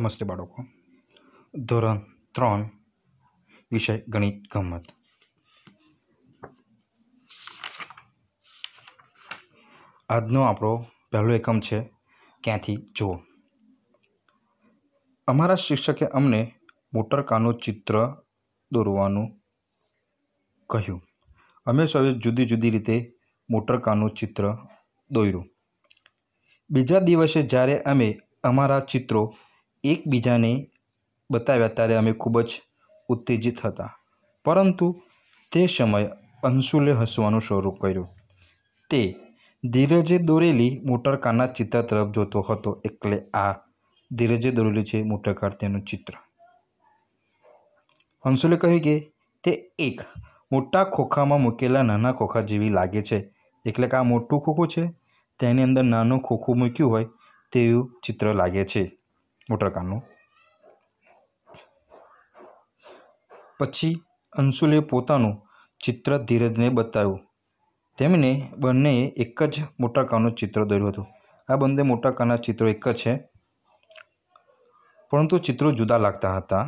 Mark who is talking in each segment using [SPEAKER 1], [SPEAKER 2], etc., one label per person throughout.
[SPEAKER 1] નમસ્તે બાળકો ધોરણ ત્રણ વિષય ગણિત ગમત આજનો આપણો પહેલો એકમ છે ક્યાંથી જુઓ અમારા શિક્ષકે અમને મોટરકાનું ચિત્ર દોરવાનું કહ્યું અમે સૌએ જુદી જુદી રીતે મોટરકાનું ચિત્ર દોર્યું બીજા દિવસે જ્યારે અમે અમારા ચિત્રો એકબીજાને બતાવ્યા ત્યારે અમે ખૂબ જ ઉત્તેજિત હતા પરંતુ તે સમયે અંશુલે હસવાનું શરૂ કર્યું તે ધીરજે દોરેલી મોટરકારના ચિત્ર તરફ જોતો હતો એટલે આ ધીરજે દોરેલું છે મોટરકાર તેનું ચિત્ર હંસુલે કહ્યું કે તે એક મોટા ખોખામાં મૂકેલા નાના ખોખા જેવી લાગે છે એટલે કે આ મોટું ખોખું છે તેની અંદર નાનું ખોખું મૂક્યું હોય તેવું ચિત્ર લાગે છે મોટરકારનું પછી અંશુલે પોતાનું ચિત્ર ધીરજને બતાવ્યું તેમને બંનેએ એક જ મોટરકારનું ચિત્ર દોર્યું હતું આ બંને મોટરકારના ચિત્રો એક જ છે પરંતુ ચિત્રો જુદા લાગતા હતા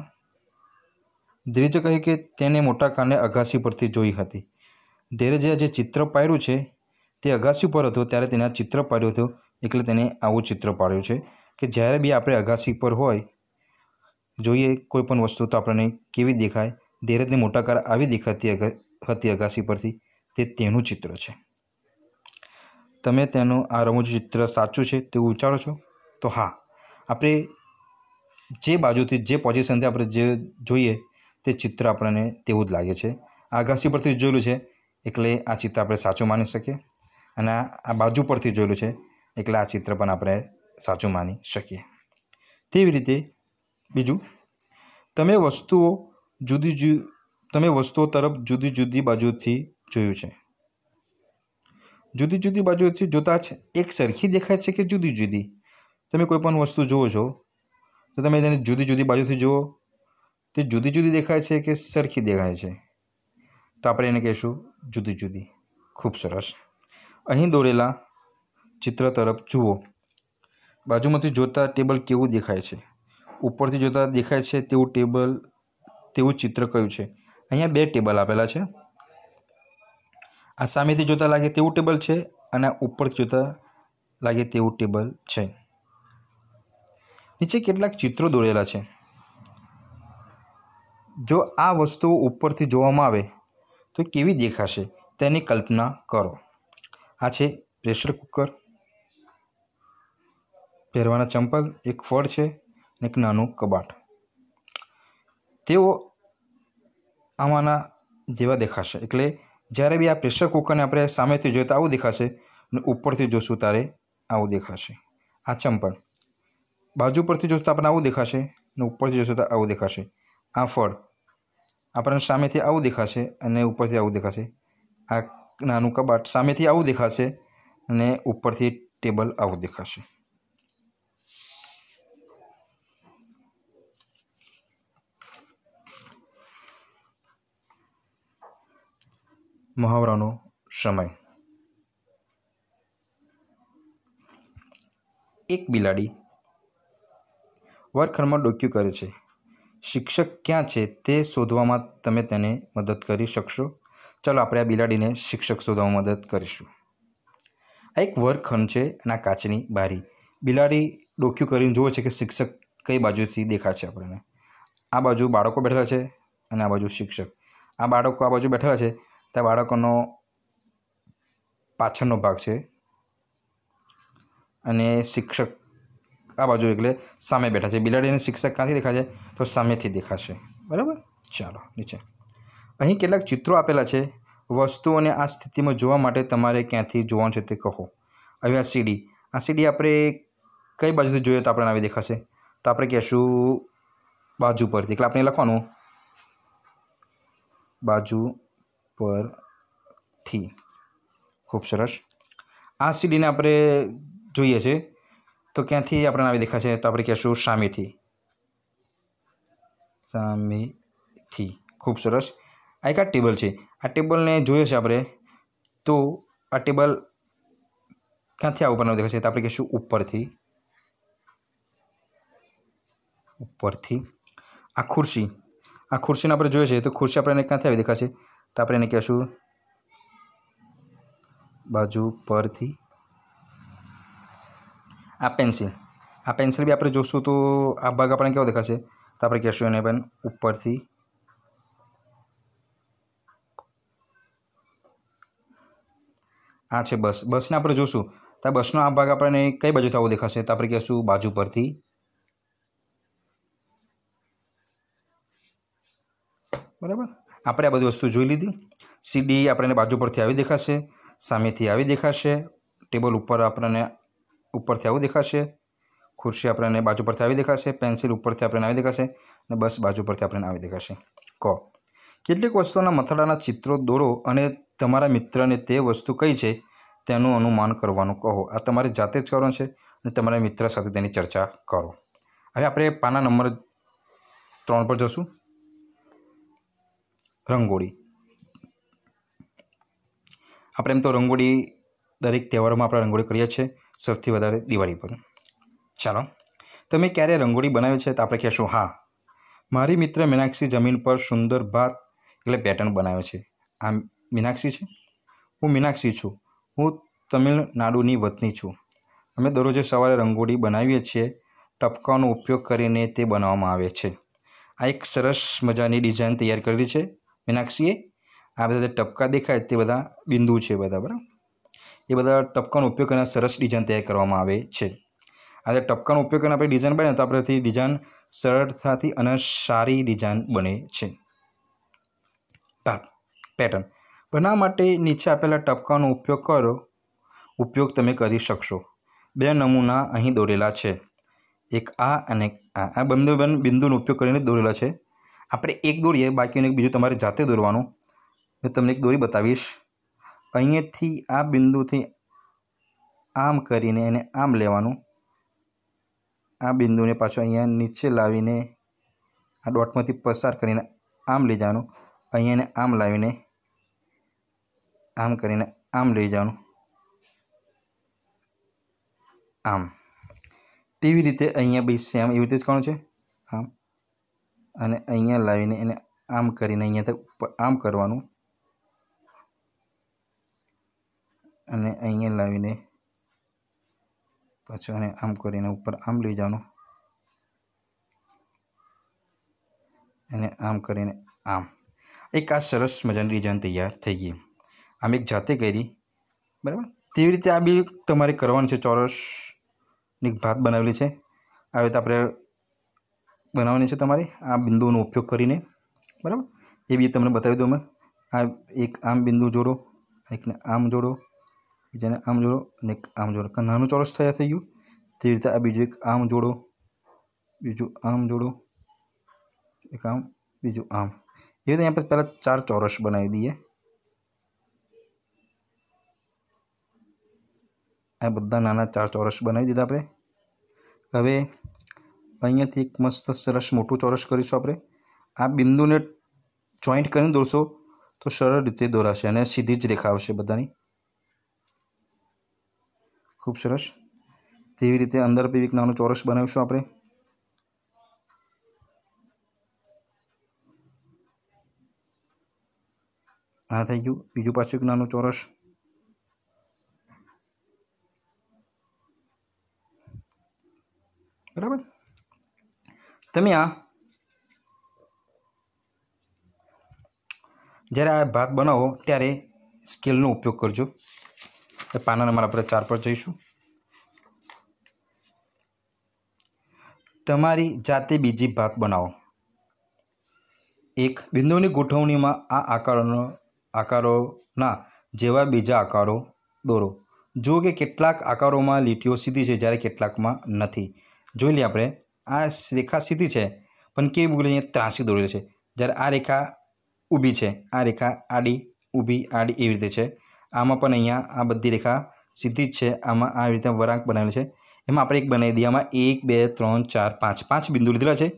[SPEAKER 1] ધીરજે કહ્યું કે તેને મોટાકારને અગાસી પરથી જોઈ હતી ધીરજે જે ચિત્ર પાડ્યું છે તે અગાસી પર હતું ત્યારે તેના ચિત્ર પાડ્યું હતું એટલે તેને આવું ચિત્ર પાડ્યું છે કે જ્યારે બી આપણે અગાસી પર હોય જોઈએ કોઈ પણ વસ્તુ તો આપણને કેવી દેખાય ધીરજની મોટાકાર આવી દેખાતી હતી અગાસી પરથી તે તેનું ચિત્ર છે તમે તેનું આ રમૂજ ચિત્ર સાચું છે તેવું ઉચ્ચારો છો તો હા આપણે જે બાજુથી જે પોઝિશનથી આપણે જે જોઈએ તે ચિત્ર આપણને તેવું જ લાગે છે આગાસી પરથી જોયેલું છે એટલે આ ચિત્ર આપણે સાચું માની શકીએ અને આ બાજુ પરથી જોયેલું છે એટલે આ ચિત્ર પણ આપણે સાચું માની શકીએ તેવી રીતે બીજું તમે વસ્તુઓ જુદી જુદી તમે વસ્તુઓ તરફ જુદી જુદી બાજુથી જોયું છે જુદી જુદી બાજુથી જોતાં જ એક સરખી દેખાય છે કે જુદી જુદી તમે કોઈ પણ વસ્તુ જુઓ છો તો તમે તેને જુદી જુદી બાજુથી જુઓ તે જુદી જુદી દેખાય છે કે સરખી દેખાય છે તો આપણે એને કહીશું જુદી જુદી ખૂબ સરસ અહીં દોરેલા ચિત્ર તરફ જુઓ બાજુમાંથી જોતાં ટેબલ કેવું દેખાય છે ઉપરથી જોતાં દેખાય છે તેવું ટેબલ તેવું ચિત્ર કયું છે અહીંયા બે ટેબલ આપેલા છે આ સામેથી જોતાં લાગે તેવું ટેબલ છે અને ઉપરથી જોતાં લાગે તેવું ટેબલ છે નીચે કેટલાક ચિત્રો દોરેલા છે જો આ વસ્તુ ઉપરથી જોવામાં આવે તો કેવી દેખાશે તેની કલ્પના કરો આ છે પ્રેશર કુકર પહેરવાના ચંપલ એક ફળ છે અને એક નાનું કબાટ તેઓ આમાંના જેવા દેખાશે એટલે જ્યારે બી આ પ્રેશર કુકરને આપણે સામેથી જોઈએ તો આવું દેખાશે અને ઉપરથી જોશું ત્યારે આવું દેખાશે આ ચંપલ બાજુ પરથી જોશું તો આપણને આવું દેખાશે અને ઉપરથી જોશું તો આવું દેખાશે આ ફળ આપણને સામેથી આવું દેખાશે અને ઉપરથી આવું દેખાશે આ નાનું કબાટ સામેથી આવું દેખાશે અને ઉપરથી ટેબલ આવું દેખાશે મહાવરાનો સમય એક બિલાડી વર્ગખંડમાં ડોક્યું કરે છે શિક્ષક ક્યાં છે તે શોધવામાં તમે તેને મદદ કરી શકશો ચાલો આપણે આ બિલાડીને શિક્ષક શોધવામાં મદદ કરીશું આ એક વર્ગખંડ છે અને આ કાચની બારી બિલાડી ડોક્યું કરીને જુએ છે કે શિક્ષક કઈ બાજુથી દેખાય છે આપણને આ બાજુ બાળકો બેઠેલા છે અને આ બાજુ શિક્ષક આ બાળકો આ બાજુ બેઠેલા છે ત્યાં બાળકોનો પાછળનો ભાગ છે અને શિક્ષક આ બાજુ એટલે સામે બેઠા છે બિલાડીને શિક્ષક ક્યાંથી દેખાશે તો સામેથી દેખાશે બરાબર ચાલો નીચે અહીં કેટલાક ચિત્રો આપેલા છે વસ્તુઓને આ સ્થિતિમાં જોવા માટે તમારે ક્યાંથી જોવાનું છે તે કહો હવે આ સીડી આ સીડી આપણે કઈ બાજુથી જોઈએ તો આપણને આવી દેખાશે તો આપણે કહેશું બાજુ પરથી એટલે આપણે લખવાનું બાજુ પરથી ખૂબ સરસ આ સીડીને આપણે જોઈએ છે તો ક્યાંથી આપણને આવી દેખાશે તો આપણે કહેશું સામેથી સામેથી ખૂબ સરસ આ એક આ ટેબલ છે આ ટેબલને જોઈએ છે આપણે તો આ ટેબલ ક્યાંથી આ ઉપરનું દેખાશે તો આપણે કહેશું ઉપરથી ઉપરથી આ ખુરશી આ ખુરશીને આપણે જોઈએ છે તો ખુરશી આપણને ક્યાંથી આવી દેખાશે તો આપણે એને કહેશું બાજુ પરથી આ પેન્સિલ આ પેન્સિલ બી આપણે જોશું તો આ ભાગ આપણે કેવો દેખાશે તો આપણે કહેશું એને પણ ઉપરથી આ છે બસ બસને આપણે જોશું તો બસનો આ ભાગ આપણને કઈ બાજુ થવો દેખાશે તો આપણે કહેશું બાજુ પરથી આપણે આ બધી વસ્તુ જોઈ લીધી સીડી આપણને બાજુ પરથી આવી દેખાશે સામેથી આવી દેખાશે ટેબલ ઉપર આપણને ઉપરથી આવું દેખાશે ખુરશી આપણને બાજુ પરથી આવી દેખાશે પેન્સિલ ઉપરથી આપણને આવી દેખાશે અને બસ બાજુ પરથી આપણને આવી દેખાશે કહો કેટલીક વસ્તુઓના મથાળાના ચિત્રો દોરો અને તમારા મિત્રને તે વસ્તુ કઈ છે તેનું અનુમાન કરવાનું કહો આ તમારે જાતે જ કરવાનું છે અને તમારા મિત્ર સાથે તેની ચર્ચા કરો હવે આપણે પાના નંબર ત્રણ પર જશું રંગોળી આપણે એમ તો રંગોળી દરેક તહેવારોમાં આપણે રંગોળી કરીએ છીએ સૌથી વધારે દિવાળી પર ચાલો તમે ક્યારે રંગોળી બનાવી છે તો આપણે કહેશું હા મારી મિત્ર મીનાક્ષી જમીન પર સુંદર ભાત એટલે પેટર્ન બનાવે છે આ મીનાક્ષી છે હું મીનાક્ષી છું હું તમિલનાડુની વતની છું અમે દરરોજે સવારે રંગોળી બનાવીએ છીએ ટપકાનો ઉપયોગ કરીને તે બનાવવામાં આવે છે આ એક સરસ મજાની ડિઝાઇન તૈયાર કરેલી છે મીનાક્ષીએ આ બધા જે ટપકા દેખાય તે બધા બિંદુ છે બધા બરાબર એ બધા ટપકાનો ઉપયોગ કરીને સરસ ડિઝાઇન તૈયાર કરવામાં આવે છે આ જે ટપકાનો ઉપયોગ કરીને આપણે ડિઝાઇન બને તો આપણાથી ડિઝાઇન સરળતાથી અને સારી ડિઝાઇન બને છે ભાગ પેટર્ન બનાવવા માટે નીચે આપેલા ટપકાનો ઉપયોગ કરો ઉપયોગ તમે કરી શકશો બે નમૂના અહીં દોરેલા છે એક આ અને આ આ બંને બિંદુનો ઉપયોગ કરીને દોરેલા છે આપણે એક દોરીએ બાકીનું એક બીજું તમારે જાતે દોરવાનું હું તમને એક દોરી બતાવીશ અહીંયાથી આ બિંદુથી આમ કરીને એને આમ લેવાનું આ બિંદુને પાછો અહીંયા નીચે લાવીને આ ડોટમાંથી પસાર કરીને આમ લઈ જવાનું અહીંયાને આમ લાવીને આમ કરીને આમ લઈ જવાનું આમ તેવી રીતે અહીંયા બી સેમ એવી રીતે જ કરવાનું છે આમ અને અહીંયા લાવીને એને આમ કરીને અહીંયાથી આમ કરવાનું અને અહીંયા લાવીને પાછું અને આમ કરીને ઉપર આમ લઈ જવાનું અને આમ કરીને આમ એક આ સરસ મજાની ડિઝાઇન તૈયાર થઈ ગઈ આમ એક જાતે કરી બરાબર તેવી રીતે આ બી તમારે કરવાનું છે ચોરસની ભાત બનાવેલી છે આવી રીતે આપણે બનાવવાની છે તમારે આ બિંદુઓનો ઉપયોગ કરીને બરાબર એ બી તમને બતાવી દઉં મેં આ એક આમ બિંદુ જોડો એકને આમ જોડો બીજાને આમ જોડો અને એક આમ જોડો કારણ નાનું ચોરસ થયા થઈ ગયું તેવી રીતે આ બીજું એક આમ જોડો બીજું આમ જોડો એક આમ બીજું આમ એ રીતે આપણે પહેલાં ચાર ચોરસ બનાવી દઈએ આ બધા નાના ચાર ચોરસ બનાવી દીધા આપણે હવે અહીંયાથી એક મસ્ત સરસ મોટું ચોરસ કરીશું આપણે આ બિંદુને જોઈન્ટ કરીને દોરશો તો સરળ રીતે દોરાશે અને સીધી જ રેખા આવશે બધાની ખૂબ સરસ તેવી રીતે અંદર બી એક નાનું ચોરસ બનાવીશું આપણે આ થઈ ગયું બીજું પાછું એક નાનું ચોરસ બરાબર તમે આ જ્યારે આ ભાત બનાવો ત્યારે સ્કેલનો ઉપયોગ કરજો એ પાના નંબર આપણે ચાર પર જઈશું તમારી જાતે બીજી ભાત બનાવો એક બિંદુની ગોઠવણીમાં આ આકારોનો આકારોના જેવા બીજા આકારો દોરો જો કે કેટલાક આકારોમાં લીટીઓ સીધી છે જ્યારે કેટલાકમાં નથી જોઈ લઈએ આપણે આ રેખા સીધી છે પણ કેવી મૂકેલી અહીંયા ત્રાસી દોરેલી છે જ્યારે આ રેખા ઊભી છે આ રેખા આડી ઊભી આડી એવી રીતે છે આમાં પણ અહીંયા આ બધી રેખા સીધી જ છે આમાં આ રીતે વરાંક બનાવેલી છે એમાં આપણે એક બનાવી દઈએ આમાં એક બે ત્રણ ચાર પાંચ પાંચ બિંદુ લીધેલા છે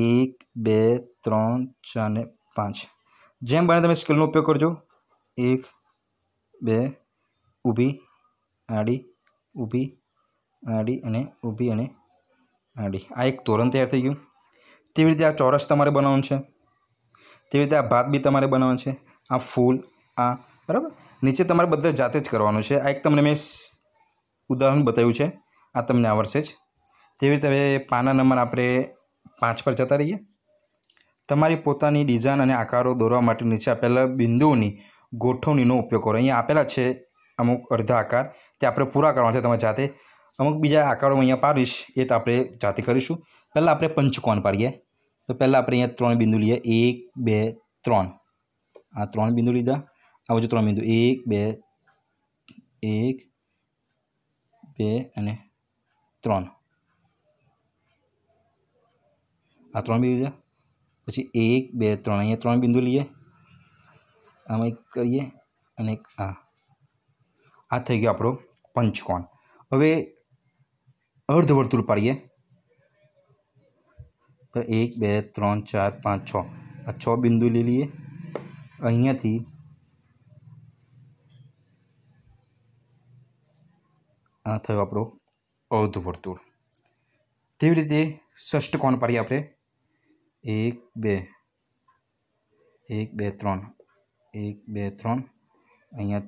[SPEAKER 1] એક બે ત્રણ ચાર ને પાંચ જેમ બને તમે સ્કેલનો ઉપયોગ કરજો એક બે ઊભી આડી ઊભી આડી અને ઊભી અને આડી આ એક તોરણ તૈયાર થઈ ગયું તેવી રીતે આ ચોરસ તમારે બનાવવાનું છે તેવી રીતે આ ભાત બી તમારે બનાવવાનું છે આ ફૂલ આ બરાબર નીચે તમારે બધા જાતે જ કરવાનું છે આ એક તમને મેં ઉદાહરણ બતાવ્યું છે આ તમને આવડશે જ તેવી રીતે હવે પાના નંબર આપણે પાંચ પર જતા રહીએ તમારી પોતાની ડિઝાઇન અને આકારો દોરવા માટે નીચે આપેલા બિંદુઓની ગોઠવણીનો ઉપયોગ કરો અહીંયા આપેલા છે અમુક અડધા આકાર તે આપણે પૂરા કરવાના છે તમે જાતે અમુક બીજા આકારો અહીંયા પાડીશ એ તો આપણે જાતે કરીશું પહેલાં આપણે પંચકોણ પાડીએ તો પહેલાં આપણે અહીંયા ત્રણ બિંદુ લઈએ એક બે ત્રણ આ ત્રણ બિંદુ લીધા આ બાજુ ત્રણ બિંદુ એક બે એક બે અને ત્રણ આ ત્રણ બિંદુ લીધા પછી એક બે ત્રણ અહીંયા ત્રણ બિંદુ લઈએ આમાં એક કરીએ અને આ આ થઈ ગયો આપણો પંચકોણ હવે अर्धवर्तुल पड़िए तो एक बे त्र चार पाँच छ आ छ बिंदु ले लीए अह आपो अर्धवर्तुल रीते ष्टकोण पड़िए आप एक बे एक बे त्र एक बे त्र अ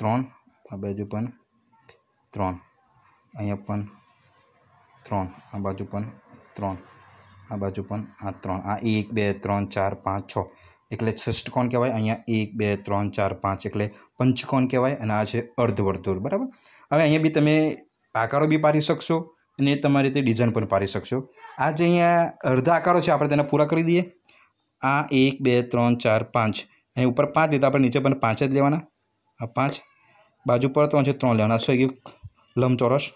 [SPEAKER 1] त्रन आ बाजूप त्र अँपन ત્રણ આ બાજુ પણ ત્રણ આ બાજુ પણ આ ત્રણ આ એક બે ત્રણ ચાર પાંચ છ એટલે ષષ્ટકોણ કહેવાય અહીંયા એક બે ત્રણ ચાર પાંચ એટલે પંચકોણ કહેવાય અને આ છે અર્ધવર્તુળ બરાબર હવે અહીંયા બી તમે આકારો બી પાડી શકશો અને તમારી રીતે ડિઝાઇન પણ પાડી શકશો આ જે અહીંયા અર્ધા આકારો છે આપણે તેને પૂરા કરી દઈએ આ એક બે ત્રણ ચાર પાંચ અહીં ઉપર પાંચ લીધા આપણે નીચે પણ પાંચ જ લેવાના આ પાંચ બાજુ પર ત્રણ છે ત્રણ લેવાના સો એક લંબચોરસ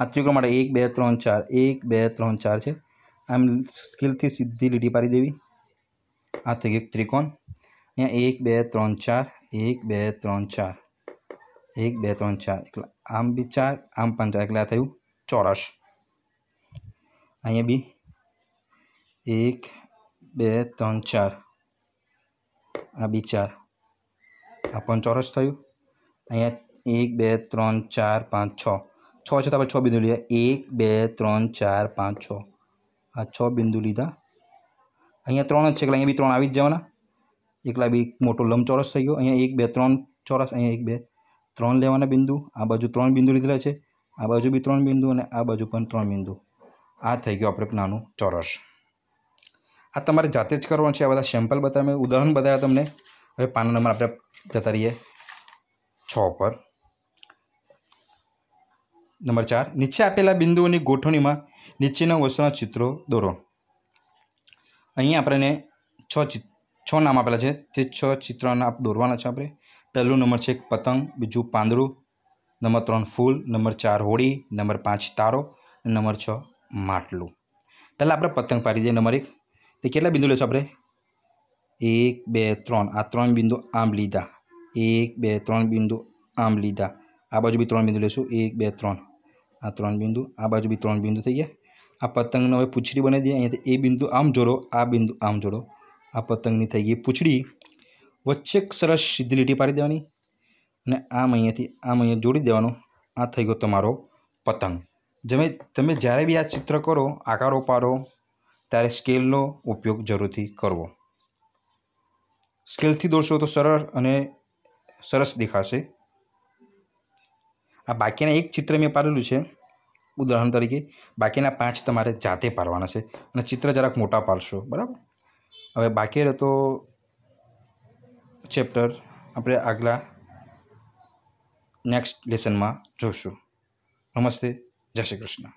[SPEAKER 1] આ ત્રિકોણ માટે એક બે ત્રણ ચાર એક બે ત્રણ ચાર છે આમ સ્કિલથી સીધી લીટી પાડી દેવી આ થઈ ગયું ત્રિકોણ અહીંયા એક બે ત્રણ ચાર એક બે ત્રણ ચાર એક બે ત્રણ ચાર એટલે આમ બી ચાર આમ પણ ચાર એટલે આ થયું ચોરસ અહીંયા બી એક બે ત્રણ ચાર આ બી ચાર આ પણ ચોરસ થયું અહીંયા એક બે ત્રણ ચાર પાંચ છ છ છે તો આપણે છ બિંદુ લીધા એક બે ત્રણ ચાર પાંચ છ આ છ બિંદુ લીધા અહીંયા ત્રણ જ છે એટલે અહીંયા બી ત્રણ આવી જ જવાના એકલા બી મોટો લંબચોરસ થઈ ગયો અહીંયા એક બે ત્રણ ચોરસ અહીંયા એક બે ત્રણ લેવાના બિંદુ આ બાજુ ત્રણ બિંદુ લીધેલા છે આ બાજુ બી ત્રણ બિંદુ અને આ બાજુ પણ ત્રણ બિંદુ આ થઈ ગયો આપણે નાનું ચોરસ આ તમારે જાતે જ કરવાનું છે આ બધા સેમ્પલ બતાવ્યા મેં ઉદાહરણ બતાવ્યા તમને હવે પાના નંબર આપણે જતા રહીએ છ પર નંબર ચાર નીચે આપેલા બિંદુઓની ગોઠવણીમાં નીચેના વસ્તુના ચિત્રો દોરો અહીં આપણને છ ચિત્ર છ નામ આપેલા છે તે છ ચિત્રોના દોરવાના છે આપણે પહેલું નંબર છે એક પતંગ બીજું પાંદડું નંબર ત્રણ ફૂલ નંબર ચાર હોળી નંબર પાંચ તારો નંબર છ માટલું પહેલાં આપણે પતંગ પાડી દઈએ નંબર એક તે કેટલા બિંદુ લેશું આપણે એક બે ત્રણ આ ત્રણ બિંદુ આમ લીધા એક બે ત્રણ બિંદુ આમ લીધા આ બાજુ બી ત્રણ બિંદુ લેશું એક બે ત્રણ આ ત્રણ બિંદુ આ બાજુ બી ત્રણ બિંદુ થઈ ગયા આ પતંગનો હવે પૂછડી બનાવી દઈએ અહીંયાથી એ બિંદુ આમ જોડો આ બિંદુ આમ જોડો આ પતંગની થઈ ગઈ પૂંછડી વચ્ચે સરસ સીધી લીટી પાડી દેવાની અને આમ અહીંયાથી આમ અહીંયા જોડી દેવાનો આ થઈ ગયો તમારો પતંગ જમે તમે જ્યારે બી આ ચિત્ર કરો આકારો પાડો ત્યારે સ્કેલનો ઉપયોગ જરૂરથી કરવો સ્કેલથી દોરશો તો સરળ અને સરસ દેખાશે આ બાકીના એક ચિત્ર મેં પાડેલું છે ઉદાહરણ તરીકે બાકીના પાંચ તમારે જાતે પાડવાના છે અને ચિત્ર જરાક મોટા પાડશો બરાબર હવે બાકી રહેતો ચેપ્ટર આપણે આગલા નેક્સ્ટ લેસનમાં જોઈશું નમસ્તે જય શ્રી કૃષ્ણ